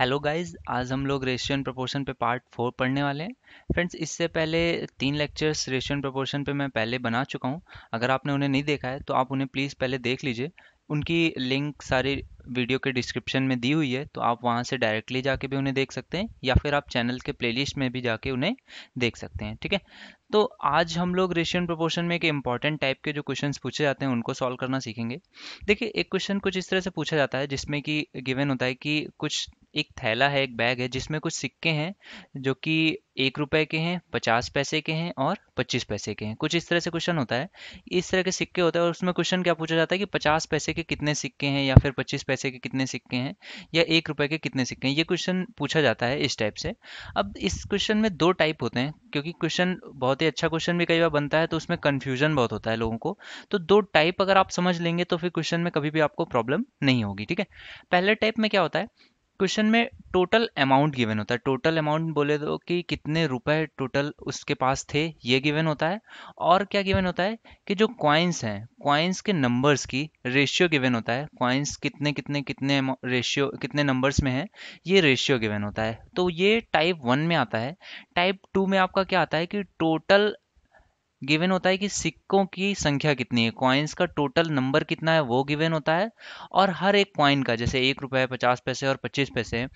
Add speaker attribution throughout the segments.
Speaker 1: hello guys आज हम लोग रेशियो एंड प्रपोर्शन पे पार्ट फोर पढ़ने वाले हैं फ्रेंड्स इससे पहले तीन लेक्चर्स रेशियो एंड प्रोपोर्शन पे मैं पहले बना चुका हूँ अगर आपने उन्हें नहीं देखा है तो आप उन्हें प्लीज़ पहले देख लीजिए उनकी लिंक सारी वीडियो के डिस्क्रिप्शन में दी हुई है तो आप वहाँ से डायरेक्टली जाके भी उन्हें देख सकते हैं या फिर आप चैनल के प्ले में भी जाके उन्हें देख सकते हैं ठीक है तो आज हम लोग रेशियन प्रोपोर्शन में एक इंपॉर्टेंट टाइप के जो क्वेश्चन पूछे जाते हैं उनको सॉल्व करना सीखेंगे देखिए एक क्वेश्चन कुछ इस तरह से पूछा जाता है जिसमें कि गिवन होता है कि कुछ एक थैला है एक बैग है जिसमें कुछ सिक्के हैं जो कि एक रुपए के हैं पचास पैसे के हैं और पच्चीस पैसे के हैं कुछ इस तरह से क्वेश्चन होता है इस तरह के सिक्के होते हैं और उसमें क्वेश्चन क्या पूछा जाता है कि पचास पैसे के कितने सिक्के हैं या फिर पच्चीस पैसे के कितने सिक्के हैं या एक रुपए के कितने सिक्के हैं ये क्वेश्चन पूछा जाता है इस टाइप से अब इस क्वेश्चन में दो टाइप होते हैं क्योंकि क्वेश्चन बहुत ही अच्छा क्वेश्चन भी कई बार बनता है तो उसमें कन्फ्यूजन बहुत होता है लोगों को तो दो टाइप अगर आप समझ लेंगे तो फिर क्वेश्चन में कभी भी आपको प्रॉब्लम नहीं होगी ठीक है पहले टाइप में क्या होता है क्वेश्चन में टोटल अमाउंट गिवन होता है टोटल अमाउंट बोले दो तो कि कितने रुपए टोटल उसके पास थे ये गिवन होता है और क्या गिवन होता है कि जो क्वाइंस हैं क्वाइंस के नंबर्स की रेशियो गिवन होता है क्वाइंस कितने कितने कितने रेशियो कितने नंबर्स में है ये रेशियो गिवन होता है तो ये टाइप वन में आता है टाइप टू में आपका क्या आता है कि टोटल गिवन होता है कि सिक्कों की संख्या कितनी है क्वाइंस का टोटल नंबर कितना है वो गिवन होता है और हर एक क्वाइन का जैसे एक रुपये पचास पैसे और पच्चीस पैसे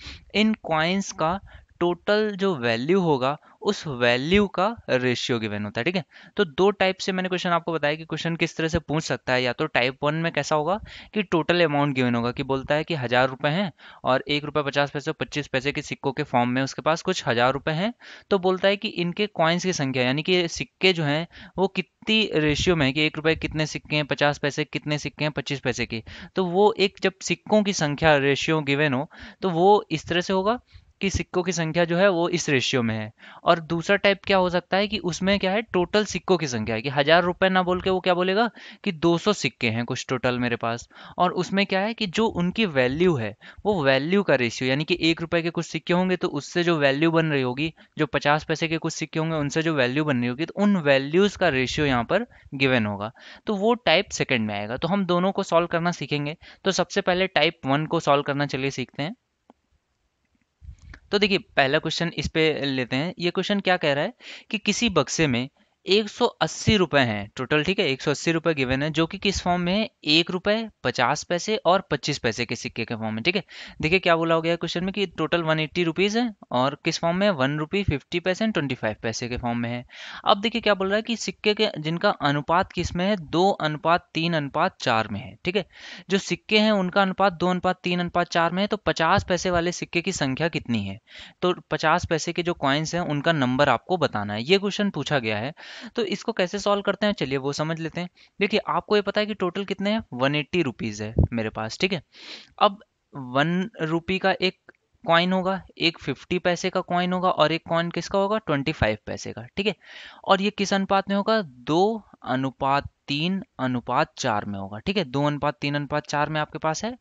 Speaker 1: इन क्वाइंस का टोटल जो वैल्यू होगा उस वैल्यू का रेशियो गिवन होता है ठीक है तो दो टाइप से मैंने क्वेश्चन आपको बताया कि क्वेश्चन किस तरह से पूछ सकता है या तो टाइप वन में कैसा होगा कि टोटल अमाउंट गिवन होगा कि बोलता है कि हज़ार रुपए हैं और एक रुपए पचास पैसे पच्चीस पैसे के सिक्कों के फॉर्म में उसके पास कुछ हज़ार रुपए हैं तो बोलता है कि इनके कॉइन्स की संख्या यानी कि सिक्के जो हैं वो कितनी रेशियो में है कि एक रुपए कितने सिक्के हैं पचास पैसे कितने सिक्के हैं पच्चीस पैसे के तो वो एक जब सिक्कों की संख्या रेशियो गिवेन हो तो वो इस तरह से होगा कि सिक्कों की संख्या जो है वो इस रेशियो में है और दूसरा टाइप क्या हो सकता है कि उसमें क्या है टोटल सिक्कों की संख्या है कि हजार रुपए ना बोल के वो क्या बोलेगा कि 200 सिक्के हैं कुछ टोटल मेरे पास और उसमें क्या है कि जो उनकी वैल्यू है वो वैल्यू का रेशियो यानी कि एक रुपए के कुछ सिक्के होंगे तो उससे जो वैल्यू बन रही होगी जो पचास पैसे के कुछ सिक्के होंगे उनसे जो वैल्यू बन रही होगी तो उन वैल्यूज का रेशियो यहाँ पर गिवन होगा तो वो टाइप सेकेंड में आएगा तो हम दोनों को सॉल्व करना सीखेंगे तो सबसे पहले टाइप वन को सॉल्व करना चलिए सीखते हैं तो देखिए पहला क्वेश्चन इस पे लेते हैं ये क्वेश्चन क्या कह रहा है कि किसी बक्से में एक सौ अस्सी रुपए हैं टोटल ठीक है एक सौ अस्सी रुपए गिवेन है जो कि किस फॉर्म में है एक रुपए पचास पैसे और पच्चीस पैसे के सिक्के के फॉर्म में ठीक है देखिए क्या बोला हो गया क्वेश्चन में कि टोटल वन एट्टी रुपीज है और किस फॉर्म में वन रुपी फिफ्टी पैसे ट्वेंटी फाइव पैसे के फॉर्म में है अब देखिए क्या बोल रहा है कि सिक्के के जिनका अनुपात किस में है दो अनुपात तीन अनुपात चार में है ठीक है जो सिक्के हैं उनका अनुपात दो अनुपात तीन अनुपात चार में है तो पचास पैसे वाले सिक्के की संख्या कितनी है तो पचास पैसे के जो कॉइन्स हैं उनका नंबर आपको बताना है ये क्वेश्चन पूछा गया है तो इसको कैसे सॉल्व करते हैं चलिए वो समझ लेते हैं देखिए आपको ये पता है कि टोटल कितने हैं वन एट्टी रुपीज़ है मेरे पास ठीक है अब वन रुपी का एक कॉइन होगा एक फिफ्टी पैसे का कॉइन होगा और एक कॉइन किसका होगा ट्वेंटी फाइव पैसे का ठीक है और ये किस अनुपात में होगा दो अनुपात तीन अनुपात चार में होगा ठीक है दो अनुपात तीन अनुपात चार में आपके पास है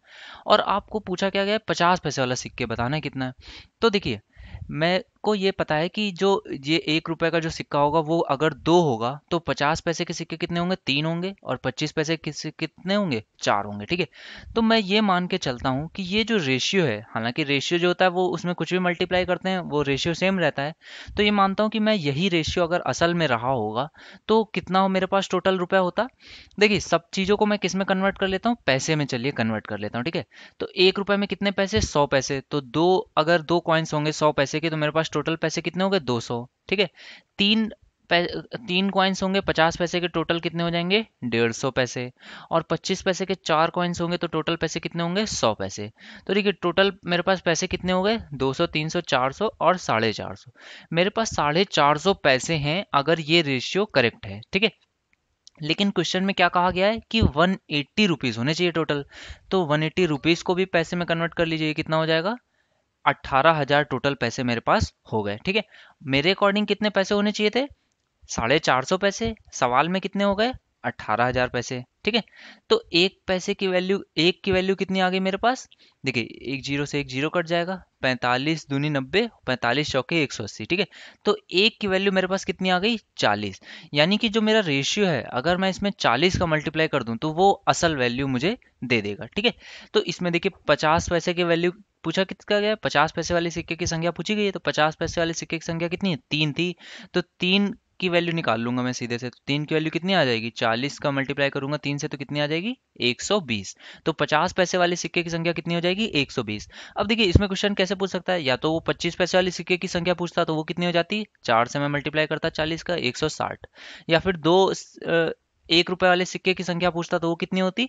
Speaker 1: और आपको पूछा क्या गया है पचास पैसे वाला सिक्के बताना है कितना है तो देखिए मैं आपको ये पता है कि जो ये एक रुपए का जो सिक्का होगा वो अगर दो होगा तो पचास पैसे के सिक्के कितने होंगे तीन होंगे और पच्चीस पैसे के सिक्के कितने होंगे चार होंगे ठीक है तो मैं ये मान के चलता हूँ कि ये जो रेशियो है हालांकि रेशियो जो होता है वो उसमें कुछ भी मल्टीप्लाई करते हैं वो रेशियो सेम रहता है तो ये मानता हूँ कि मैं यही रेशियो अगर असल में रहा होगा तो कितना हो मेरे पास टोटल रुपया होता देखिए सब चीज़ों को मैं किस में कन्वर्ट कर लेता हूँ पैसे में चलिए कन्वर्ट कर लेता हूँ ठीक है तो एक रुपये में कितने पैसे सौ पैसे तो दो अगर दो कॉइन्स होंगे सौ पैसे के तो मेरे पास टोटल पैसे कितने हो गए 200 ठीक है तीन तीन कॉइन्स होंगे पचास पैसे के टोटल कितने हो जाएंगे डेढ़ सौ पैसे और पच्चीस पैसे के चार कॉइन्स होंगे तो टोटल पैसे कितने होंगे सौ पैसे तो देखिए टोटल मेरे पास पैसे कितने हो गए दो सौ तीन सौ चार सौ और साढ़े चार सौ मेरे पास साढ़े चार सौ पैसे हैं अगर ये रेशियो करेक्ट है ठीक है लेकिन क्वेश्चन में क्या कहा गया है कि वन एट्टी रुपीज़ होने चाहिए टोटल तो वन एट्टी रुपीज़ को भी पैसे में कन्वर्ट कर लीजिए कितना हो जाएगा अट्ठारह हजार टोटल पैसे मेरे पास हो गए ठीक है मेरे अकॉर्डिंग कितने पैसे होने चाहिए थे साढ़े चार सौ पैसे सवाल में कितने हो गए अट्ठारह हजार पैसे ठीक है तो एक पैसे की वैल्यू एक की वैल्यू कितनी आ गई मेरे पास देखिए एक जीरो से एक जीरो कट जाएगा पैंतालीस दूनी नब्बे पैंतालीस चौके एक सौ अस्सी ठीक है तो एक की वैल्यू मेरे पास कितनी आ गई चालीस यानी कि जो मेरा रेशियो है अगर मैं इसमें चालीस का मल्टीप्लाई कर दूं तो वो असल वैल्यू मुझे दे देगा ठीक है तो इसमें देखिए पचास पैसे की वैल्यू पूछा कितना गया पचास पैसे वाले सिक्के की संख्या पूछी गई है तो पचास पैसे वाले सिक्के की संख्या कितनी है तीन थी तो तीन की वैल्यू निकाल लूंगा मैं सीधे से तो तीन की वैल्यू कितनी आ जाएगी चालीस का मल्टीप्लाई करूंगा तीन से तो कितनी आ जाएगी एक सौ बीस तो पचास पैसे वाले सिक्के की संख्या कितनी हो जाएगी एक सौ बीस अब देखिए इसमें क्वेश्चन कैसे पूछ सकता है या तो वो पच्चीस पैसे वाले सिक्के की संख्या पूछता तो वो कितनी हो जाती चार से मैं मल्टीप्लाई करता चालीस का एक सौ साठ या फिर दो एक रुपए वाले सिक्के की संख्या पूछता तो वो कितनी होती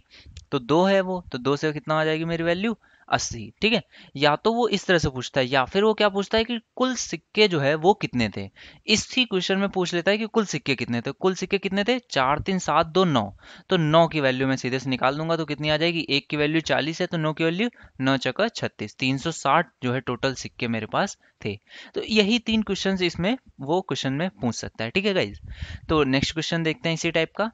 Speaker 1: तो दो है वो तो दो से कितना आ जाएगी मेरी वैल्यू अस्सी ठीक है या तो वो इस तरह से पूछता है या फिर वो क्या पूछता है कि कुल सिक्के जो है वो कितने थे इसी क्वेश्चन में पूछ लेता है कि कुल सिक्के कितने थे कुल सिक्के कितने थे चार तीन सात दो नौ तो नौ की वैल्यू मैं सीधे से निकाल दूंगा तो कितनी आ जाएगी एक की वैल्यू चालीस है तो नौ की वैल्यू नौ चक्कर छत्तीस तीन सौ साठ जो है टोटल सिक्के मेरे पास थे तो यही तीन क्वेश्चन इसमें वो क्वेश्चन में पूछ सकता है ठीक है गाइज तो नेक्स्ट क्वेश्चन देखते हैं इसी टाइप का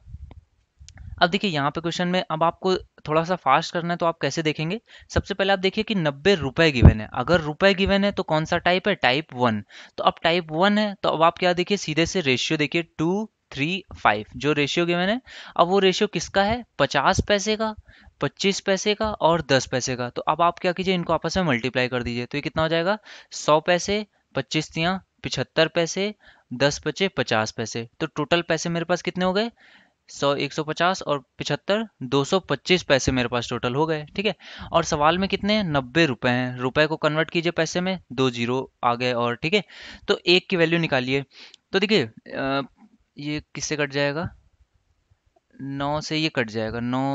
Speaker 1: अब देखिए यहाँ पे क्वेश्चन में अब आपको थोड़ा सा फास्ट करना है तो आप कैसे देखेंगे सबसे पहले आप देखिए कि नब्बे रुपए गिवन है अगर रुपए गिवन है तो कौन सा टाइप है टाइप वन तो अब टाइप वन है तो अब आप क्या देखिए सीधे से रेशियो देखिए टू थ्री फाइव जो रेशियो गिवन है अब वो रेशियो किसका है पचास पैसे का पच्चीस पैसे का और दस पैसे का तो अब आप क्या कीजिए इनको आपस में मल्टीप्लाई कर दीजिए तो ये कितना हो जाएगा सौ पैसे पच्चीस तिया पिछहत्तर पैसे दस पचे पचास पैसे तो टोटल पैसे मेरे पास कितने हो गए सौ एक सौ पचास और पिछहत्तर दो सौ पच्चीस पैसे मेरे पास टोटल हो गए ठीक है और सवाल में कितने हैं नब्बे रुपए हैं रुपए को कन्वर्ट कीजिए पैसे में दो जीरो आ गए और ठीक है तो एक की वैल्यू निकालिए तो देखिए ये किससे कट जाएगा नौ से ये कट जाएगा नौ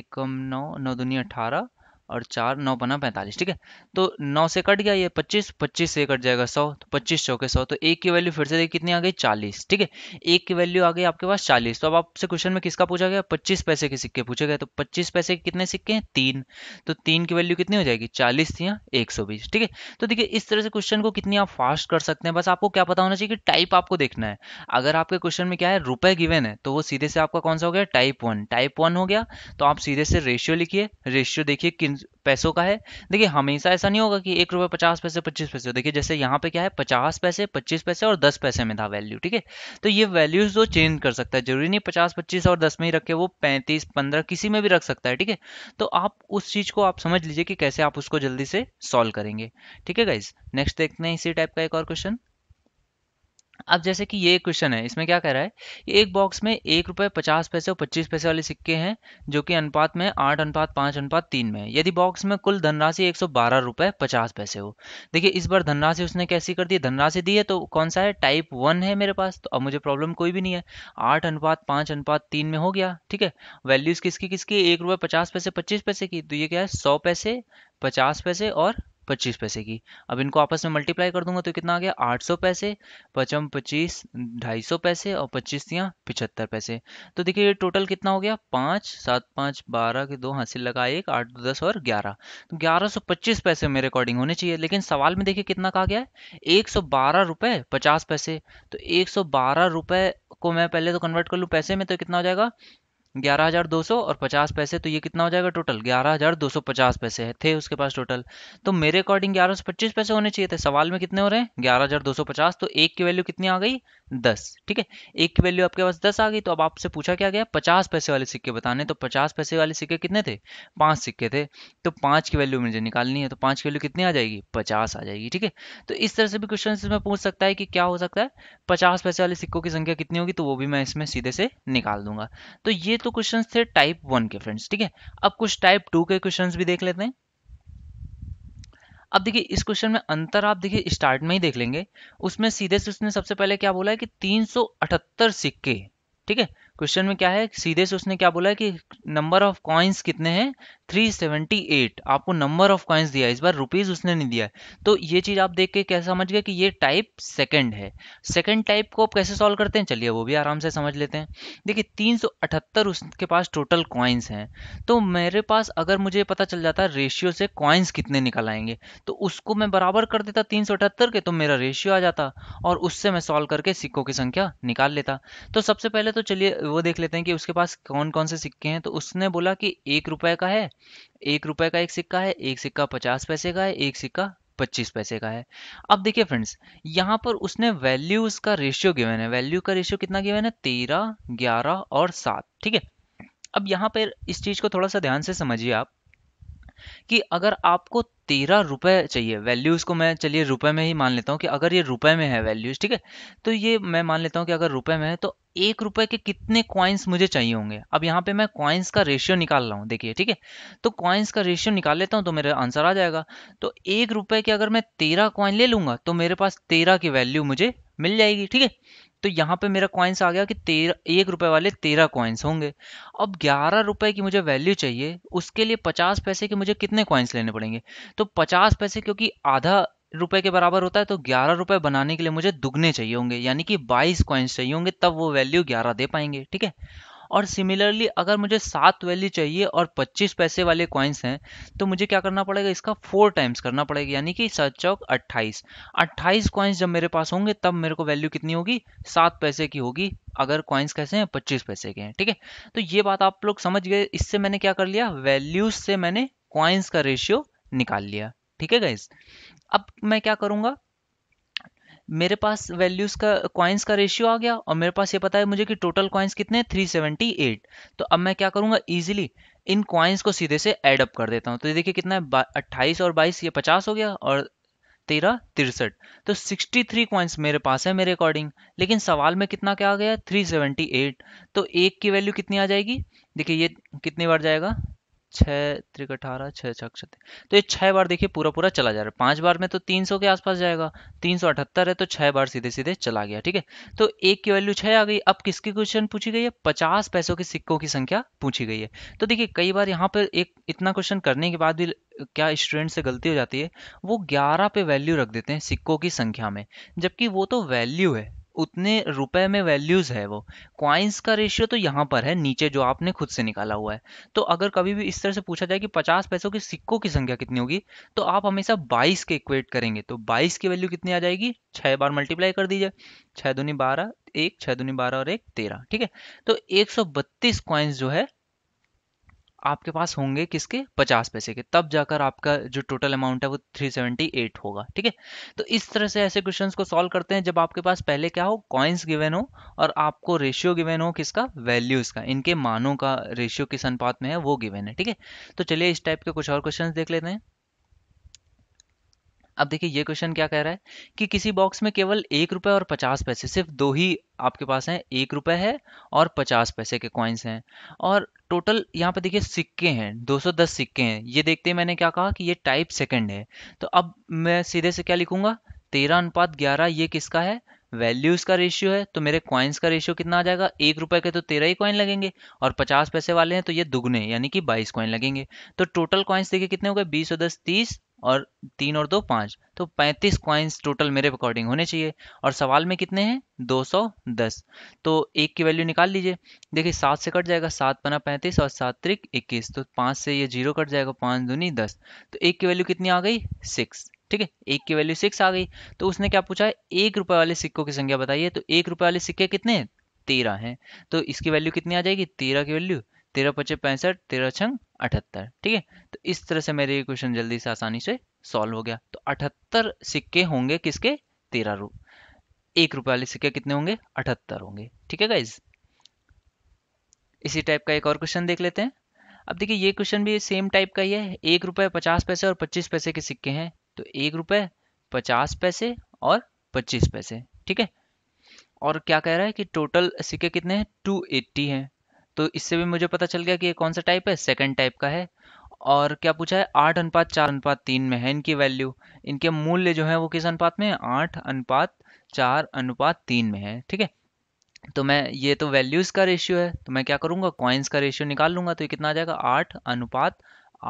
Speaker 1: एकम नौ नौ दुनिया अठारह और चार नौ बना पैंतालीस ठीक है तो नौ से कट गया ये पच्चीस पच्चीस से कट जाएगा सौ तो पच्चीस चौके सौ तो एक की वैल्यू फिर से कितनी आ गई चालीस ठीक है एक की वैल्यू आ गई आपके पास चालीस तो अब आपसे क्वेश्चन में किसका पूछा गया पच्चीस पैसे के सिक्के पूछे गए तो पच्चीस पैसे के कितने सिक्के हैं तीन तो तीन की वैल्यू कितनी हो जाएगी चालीस थी एक सौ बीस ठीक है तो देखिए इस तरह से क्वेश्चन को कितनी आप फास्ट कर सकते हैं बस आपको क्या पता होना चाहिए कि टाइप आपको देखना है अगर आपके क्वेश्चन में क्या है रुपए गिवन है तो वो सीधे से आपका कौन सा हो गया टाइप वन टाइप वन हो गया तो आप सीधे से रेशियो लिखिए रेशियो देखिए किन पैसों का है देखिए हमेशा ऐसा नहीं होगा कि एक रुपये पचास पैसे पच्चीस पैसे देखिए जैसे यहाँ पे क्या है पचास पैसे पच्चीस पैसे और दस पैसे में था वैल्यू ठीक है तो ये वैल्यूज जो चेंज कर सकता है जरूरी नहीं पचास पच्चीस और दस में ही रखे वो पैंतीस पंद्रह किसी में भी रख सकता है ठीक है तो आप उस चीज को आप समझ लीजिए कि कैसे आप उसको जल्दी से सॉल्व करेंगे ठीक है गाइज नेक्स्ट देखते हैं इसी टाइप का एक और क्वेश्चन अब जैसे कि ये क्वेश्चन है इसमें क्या कह रहा है एक बॉक्स में एक रुपये पचास पैसे और पच्चीस पैसे वाले सिक्के हैं जो कि अनुपात में आठ अनुपात पाँच अनुपात तीन में यदि बॉक्स में कुल धनराशि एक सौ बारह रुपये पचास पैसे हो देखिए इस बार धनराशि उसने कैसी कर दी धनराशि दी है तो कौन सा है टाइप वन है मेरे पास तो अब मुझे प्रॉब्लम कोई भी नहीं है आठ अनुपात पाँच अनुपात तीन में हो गया ठीक है वैल्यूज किसकी किसकी एक रुपये पचास पैसे पच्चीस पैसे की तो ये क्या है सौ पैसे पचास पैसे और पच्चीस पैसे की अब इनको आपस में मल्टीप्लाई कर दूंगा तो कितना आ गया आठ सौ पैसे पचम पच्चीस ढाई सौ पैसे और पच्चीस दिया पिछहत्तर पैसे तो देखिए ये टोटल कितना हो गया पाँच सात पाँच बारह के दो हासिल लगा एक आठ दो दस और ग्यारह तो ग्यारह सौ पच्चीस पैसे मेरे अकॉर्डिंग होने चाहिए लेकिन सवाल में देखिए कितना कहा गया है एक सौ बारह रुपये पचास पैसे तो एक सौ बारह रुपये को मैं पहले तो कन्वर्ट कर लूँ पैसे में तो कितना हो जाएगा ग्यारह हज़ार दो सौ और पचास पैसे तो ये कितना हो जाएगा टोटल ग्यारह हज़ार दो सौ पचास पैसे है थे उसके पास टोटल तो मेरे अकॉर्डिंग ग्यारह सौ पच्चीस पैसे होने चाहिए थे सवाल में कितने हो रहे हैं ग्यारह हज़ार दो सौ पचास तो एक की वैल्यू कितनी आ गई दस ठीक है एक की वैल्यू आपके पास दस आ गई तो अब आपसे पूछा क्या गया पचास पैसे वाले सिक्के बताने तो पचास पैसे वाले सिक्के कितने थे पांच सिक्के थे तो पांच की वैल्यू मुझे निकालनी है तो पांच की वैल्यू कितनी आ जाएगी पचास आ जाएगी ठीक है तो इस तरह से भी क्वेश्चन इसमें पूछ सकता है कि क्या हो सकता है पचास पैसे वाले सिक्कों की संख्या कितनी होगी तो वो भी मैं इसमें सीधे से निकाल दूंगा तो ये तो क्वेश्चन थे टाइप वन के फ्रेंड्स ठीक है अब कुछ टाइप टू के क्वेश्चन भी देख लेते हैं अब देखिए इस क्वेश्चन में अंतर आप देखिए स्टार्ट में ही देख लेंगे उसमें सीधे से उसने सबसे पहले क्या बोला है कि 378 सिक्के ठीक है क्वेश्चन में क्या है सीधे से उसने क्या बोला है कि नंबर ऑफ कॉइन्स कितने हैं 378 आपको नंबर ऑफ कॉइन्स दिया इस बार रुपीज उसने नहीं दिया तो ये चीज आप देख के कैसे समझ गए कि ये टाइप सेकंड है सेकंड टाइप को आप कैसे सॉल्व करते हैं चलिए वो भी आराम से समझ लेते हैं देखिए तीन उसके पास टोटल कॉइन्स हैं तो मेरे पास अगर मुझे पता चल जाता रेशियो से कॉइन्स कितने निकल आएंगे तो उसको मैं बराबर कर देता तीन के तो मेरा रेशियो आ जाता और उससे मैं सॉल्व करके सिक्कों की संख्या निकाल लेता तो सबसे पहले तो चलिए वो देख लेते हैं कि उसके पास कौन कौन से सिक्के हैं तो उसने बोला कि एक रुपए का है एक रुपए का एक सिक्का है एक सिक्का पचास पैसे का है एक सिक्का पच्चीस पैसे का है अब देखिए फ्रेंड्स यहाँ पर उसने वैल्यूज का रेशियो गिवन है वैल्यू का रेशियो कितना गिवन है तेरह ग्यारह और सात ठीक है अब यहाँ पर इस चीज को थोड़ा सा ध्यान से समझिए आप कि अगर आपको तेरह रुपए चाहिए वैल्यूज को मैं चलिए रुपए में ही मान लेता हूँ कि अगर ये रुपए में है वैल्यूज ठीक है तो ये मैं मान लेता हूँ कि अगर रुपए में है तो एक रुपए के कितने कॉइन्स मुझे चाहिए होंगे अब यहाँ पे मैं कॉइन्स का रेशियो निकाल रहा हूँ देखिए ठीक है तो क्वाइंस का रेशियो निकाल लेता हूँ तो मेरा आंसर आ जाएगा तो एक रुपए के अगर मैं तेरह क्वाइन ले लूंगा तो मेरे पास तेरह की वैल्यू मुझे मिल जाएगी ठीक है तो यहाँ पे मेरा कॉइन्स आ गया कि तेरह एक रुपए वाले तेरह कॉइन्स होंगे अब ग्यारह रुपए की मुझे वैल्यू चाहिए उसके लिए पचास पैसे के मुझे कितने कॉइन्स लेने पड़ेंगे तो पचास पैसे क्योंकि आधा रुपए के बराबर होता है तो ग्यारह रुपए बनाने के लिए मुझे दुगने चाहिए होंगे यानी कि बाईस कॉइन्स चाहिए होंगे तब वो वैल्यू ग्यारह दे पाएंगे ठीक है और सिमिलरली अगर मुझे सात वैल्यू चाहिए और पच्चीस पैसे वाले कॉइन्स हैं तो मुझे क्या करना पड़ेगा इसका फोर टाइम्स करना पड़ेगा यानी कि सात चौक अट्ठाईस अट्ठाईस कॉइन्स जब मेरे पास होंगे तब मेरे को वैल्यू कितनी होगी सात पैसे की होगी अगर कॉइन्स कैसे हैं पच्चीस पैसे के हैं ठीक है तो ये बात आप लोग समझ गए इससे मैंने क्या कर लिया वैल्यूज से मैंने कॉइन्स का रेशियो निकाल लिया ठीक है गाइज अब मैं क्या करूंगा मेरे पास वैल्यूज का कॉइन्स का रेशियो आ गया और मेरे पास ये पता है मुझे कि टोटल कॉइन्स कितने थ्री सेवेंटी एट तो अब मैं क्या करूँगा ईजिली इन कॉइन्स को सीधे से एड अप कर देता हूँ तो ये देखिए कितना है अट्ठाईस और बाईस ये पचास हो गया और तेरह तिरसठ तो सिक्सटी थ्री कॉइन्स मेरे पास है मेरे अकॉर्डिंग लेकिन सवाल में कितना क्या आ गया थ्री सेवेंटी एट तो एक की वैल्यू कितनी आ जाएगी देखिए ये कितनी बार जाएगा छः त्रिक अठारह छः छक तो ये छः बार देखिए पूरा पूरा चला जा रहा है पाँच बार में तो तीन सौ के आसपास जाएगा तीन सौ अठहत्तर है तो छः बार सीधे सीधे चला गया ठीक है तो एक की वैल्यू छः आ गई अब किसकी क्वेश्चन पूछी गई है पचास पैसों के सिक्कों की संख्या पूछी गई है तो देखिए कई बार यहाँ पर एक इतना क्वेश्चन करने के बाद भी क्या स्टूडेंट से गलती हो जाती है वो ग्यारह पे वैल्यू रख देते हैं सिक्कों की संख्या में जबकि वो तो वैल्यू है उतने रुपए में वैल्यूज है वो क्वाइंस का रेशियो तो यहाँ पर है नीचे जो आपने खुद से निकाला हुआ है तो अगर कभी भी इस तरह से पूछा जाए कि पचास पैसों के सिक्कों की संख्या कितनी होगी तो आप हमेशा बाईस के इक्वेट करेंगे तो बाईस की वैल्यू कितनी आ जाएगी छह बार मल्टीप्लाई कर दीजिए छह दूनी बारह एक छह दूनी बारह और एक तेरह ठीक है तो एक सौ बत्तीस क्वाइंस जो है आपके पास होंगे किसके पचास पैसे के तब जाकर आपका जो टोटल अमाउंट है वो थ्री सेवेंटी एट होगा ठीक है तो इस तरह से ऐसे क्वेश्चन को सॉल्व करते हैं जब आपके पास पहले क्या हो कॉइन्स गिवेन हो और आपको रेशियो गिवेन हो किसका वैल्यूज का इनके मानों का रेशियो किस अनुपात में है वो गिवेन है ठीक है तो चलिए इस टाइप के कुछ और क्वेश्चन देख लेते हैं अब देखिए ये क्वेश्चन क्या कह रहा है कि किसी बॉक्स में केवल एक रुपए और पचास पैसे सिर्फ दो ही आपके पास हैं एक रुपए है और पचास पैसे के कॉइन्स हैं और टोटल यहाँ पे देखिए सिक्के हैं 210 सिक्के हैं ये देखते हैं मैंने क्या कहा कि ये टाइप सेकंड है तो अब मैं सीधे से क्या लिखूंगा तेरह अनुपात ग्यारह ये किसका है वैल्यूज का रेशियो है तो मेरे क्वाइंस का रेशियो कितना आ जाएगा एक रुपए के तो तेरह ही क्वाइन लगेंगे और पचास पैसे वाले हैं तो ये दुगने यानी कि बाईस क्वाइन लगेंगे तो टोटल क्वाइंस देखिए कितने हो गए बीस और दस तीस और तीन और दो पाँच तो पैंतीस क्वाइंस टोटल मेरे अकॉर्डिंग होने चाहिए और सवाल में कितने हैं दो सौ दस तो एक की वैल्यू निकाल लीजिए देखिए सात से कट जाएगा सात पना पैंतीस और सात त्रिक इक्कीस तो पाँच से ये जीरो कट जाएगा पाँच दूनी दस तो एक की वैल्यू कितनी आ गई सिक्स ठीक है एक की वैल्यू सिक्स आ गई तो उसने क्या पूछा है एक रुपए वाले सिक्कों की संख्या बताइए तो एक रुपए वाले सिक्के कितने तेरह हैं तो इसकी वैल्यू कितनी आ जाएगी तेरह की वैल्यू तेरह पच्चीस पैंसठ तेरह छंग अठहत्तर ठीक है तो इस तरह से मेरे ये क्वेश्चन जल्दी से आसानी से सॉल्व हो गया तो अठहत्तर सिक्के होंगे किसके तेरह रूप एक रुपए वाले सिक्के कितने होंगे अठहत्तर होंगे ठीक है गाइज इसी टाइप का एक और क्वेश्चन देख लेते हैं अब देखिए ये क्वेश्चन भी सेम टाइप का ही है एक रुपए पचास पैसे और पच्चीस पैसे के सिक्के हैं तो एक रुपए पचास पैसे और पच्चीस पैसे ठीक है और क्या कह रहा है कि टोटल सिक्के कितने हैं टू एट्टी हैं तो इससे भी मुझे पता चल गया कि ये कौन सा टाइप है सेकंड टाइप का है और क्या पूछा है आठ अनुपात चार अनुपात तीन में है इनकी वैल्यू इनके मूल्य जो है वो किस अनुपात में है आठ अनुपात चार अनुपात तीन में है ठीक है तो मैं ये तो वैल्यूज़ का रेशियो है तो मैं क्या करूंगा कॉइन्स का रेशियो निकाल लूंगा तो ये कितना आ जाएगा आठ अनुपात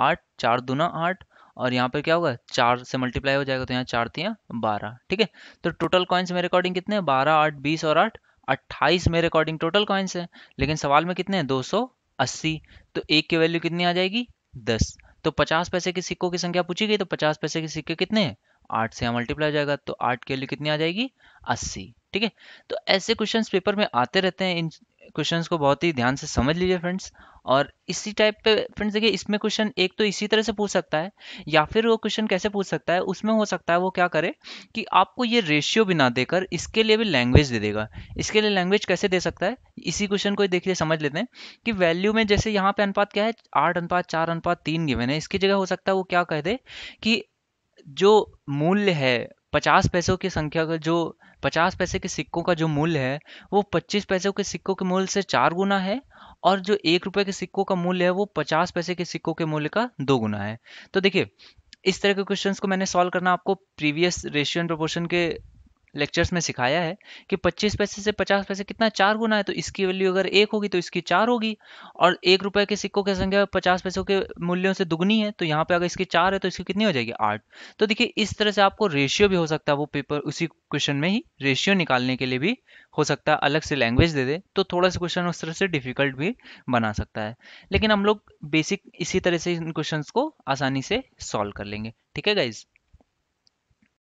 Speaker 1: आठ चार दुना आठ और यहाँ पर क्या होगा चार से मल्टीप्लाई हो जाएगा तो यहाँ चार तीन बारह ठीक है तो टोटल कॉइन्स मेरे अकॉर्डिंग कितने बारह आठ बीस और आठ 28 मेरे अकॉर्डिंग टोटल कॉइन्स हैं लेकिन सवाल में कितने हैं 280 तो एक की वैल्यू कितनी आ जाएगी 10 तो 50 पैसे के सिक्कों की संख्या पूछी गई तो 50 पैसे के सिक्के कितने हैं आठ से यहाँ मल्टीप्लाई हो जाएगा तो आठ की वैल्यू कितनी आ जाएगी अस्सी ठीक है तो ऐसे क्वेश्चन पेपर में आते रहते हैं इन क्वेश्चंस को बहुत ही ध्यान से समझ लीजिए फ्रेंड्स और इसी टाइप पे फ्रेंड्स देखिए इसमें क्वेश्चन एक तो इसी तरह से पूछ सकता है या फिर वो क्वेश्चन कैसे पूछ सकता है उसमें हो सकता है वो क्या करे कि आपको ये रेशियो बिना देकर इसके लिए भी लैंग्वेज दे देगा इसके लिए लैंग्वेज कैसे दे सकता है इसी क्वेश्चन को देख लिए समझ लेते हैं कि वैल्यू में जैसे यहाँ पे अनुपात क्या है आठ अनुपात चार अनुपात तीन गिवन है इसकी जगह हो सकता है वो क्या कह दे कि जो मूल्य है पचास पैसों की संख्या का जो पचास पैसे के सिक्कों का जो मूल्य है वो पच्चीस पैसों के सिक्कों के मूल्य से चार गुना है और जो एक रुपए के सिक्कों का मूल्य है वो पचास पैसे के सिक्कों के मूल्य का दो गुना है तो देखिए इस तरह के क्वेश्चंस को मैंने सॉल्व करना आपको प्रीवियस रेशियो एंड प्रोपोर्शन के लेक्चर्स में सिखाया है कि 25 पैसे से 50 पैसे कितना चार गुना है तो इसकी वैल्यू अगर एक होगी तो इसकी चार होगी और एक रुपए के सिक्कों की संख्या पचास पैसों के मूल्यों से दुगनी है तो यहाँ पे अगर इसकी चार है तो इसकी कितनी हो जाएगी आठ तो देखिए इस तरह से आपको रेशियो भी हो सकता है वो पेपर उसी क्वेश्चन में ही रेशियो निकालने के लिए भी हो सकता है अलग से लैंग्वेज दे दे तो थोड़ा सा क्वेश्चन उस तरह से डिफिकल्ट भी बना सकता है लेकिन हम लोग बेसिक इसी तरह से इन क्वेश्चन को आसानी से सॉल्व कर लेंगे ठीक है गाइज़